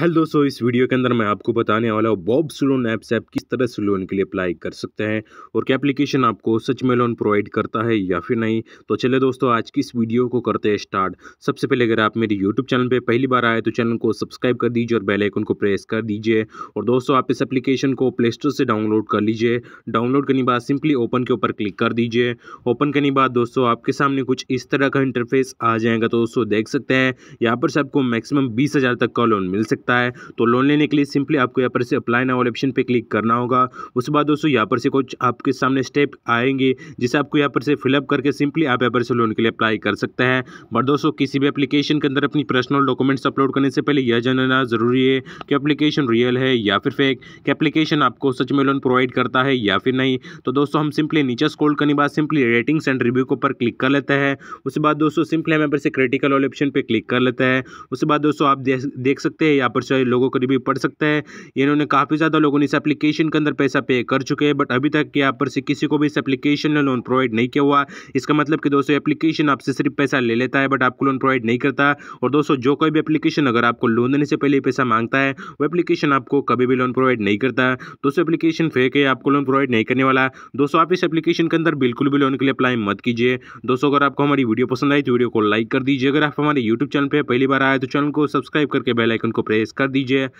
hello दोस्तों इस video के अंदर मैं आपको बताने वाला हूँ बॉब सलोन ऐप से आप किस तरह से लोन के लिए अप्लाई कर सकते हैं और क्या एप्लीकेशन आपको सच में लोन प्रोवाइड करता है या फिर नहीं तो चले दोस्तों आज की इस वीडियो को करते हैं स्टार्ट सबसे पहले अगर आप मेरे यूट्यूब चैनल पर पहली बार आए तो चैनल को सब्सक्राइब कर दीजिए और बेलाइकन को प्रेस कर दीजिए और दोस्तों आप इस एप्लीकेशन को प्ले स्टोर से डाउनलोड कर लीजिए डाउनलोड करने बाद सिंपली ओपन के ऊपर क्लिक कर दीजिए ओपन करने बाद दोस्तों आपके सामने कुछ इस तरह का इंटरफेस आ जाएगा तो दोस्तों देख सकते हैं यहाँ पर से आपको मैक्सिमम बीस तक का लोन मिल सकता सकता है तो लोन लेने के लिए सिंपली आपको यहाँ पर से अप्लाई ना वाले ऑप्शन पर क्लिक करना होगा उसके बाद दोस्तों यहाँ पर से कुछ आपके सामने स्टेप आएंगे जिसे आपको यहाँ पर से फिलअप करके सिंपली आप यहाँ पर से लोन के लिए अप्लाई कर सकते हैं बट दोस्तों किसी भी अप्लीकेशन के अंदर अपनी पर्सनल डॉक्यूमेंट्स अपलोड करने से पहले यह जानना जरूरी है कि अप्लीकेशन रियल है या फिर फेक कि अप्लीकेशन आपको सच में लोन प्रोवाइड करता है या फिर नहीं तो दोस्तों हम सिंपली नीचे स्कोल करने बाद सिंपली रेटिंग्स एंड रिव्यू के ऊपर क्लिक कर लेते हैं उसके बाद दोस्तों सिंपली हम यहाँ पर से क्रिटिकल ऑप्शन पर क्लिक कर लेते हैं उसके बाद दोस्तों आप देख सकते हैं यहाँ पर ऊपर से लोगों को भी पढ़ सकते हैं इन्होंने काफ़ी ज़्यादा लोगों ने इस एप्लीकेशन के अंदर पैसा पे कर चुके हैं बट अभी तक यहाँ पर से किसी को भी इस एप्लीकेशन ने लोन प्रोवाइड नहीं किया हुआ इसका मतलब कि दोस्तों एप्लीकेशन आपसे सिर्फ पैसा ले लेता है बट आपको लोन प्रोवाइड नहीं करता और दोस्तों जो कोई भी एप्लीकेशन अगर आपको लोन देने से पहले पैसा मांगता है वो एप्लीकेशन आपको कभी भी लोन प्रोवाइड नहीं करता दोस्तों एप्लीकेशन फेक है आपको लोन प्रोवाइड नहीं करने वाला दोस्तों आप इस एप्लीकेशन के अंदर बिल्कुल भी लोन के लिए अप्लाई मत कीजिए दोस्तों अगर आपको हमारी वीडियो पसंद आई तो वीडियो को लाइक कर दीजिए अगर आप हमारे यूट्यूब चैनल पर पहली बार आए तो चैनल को सब्सक्राइब करके बेलाइकन को प्रेस कर दीजिए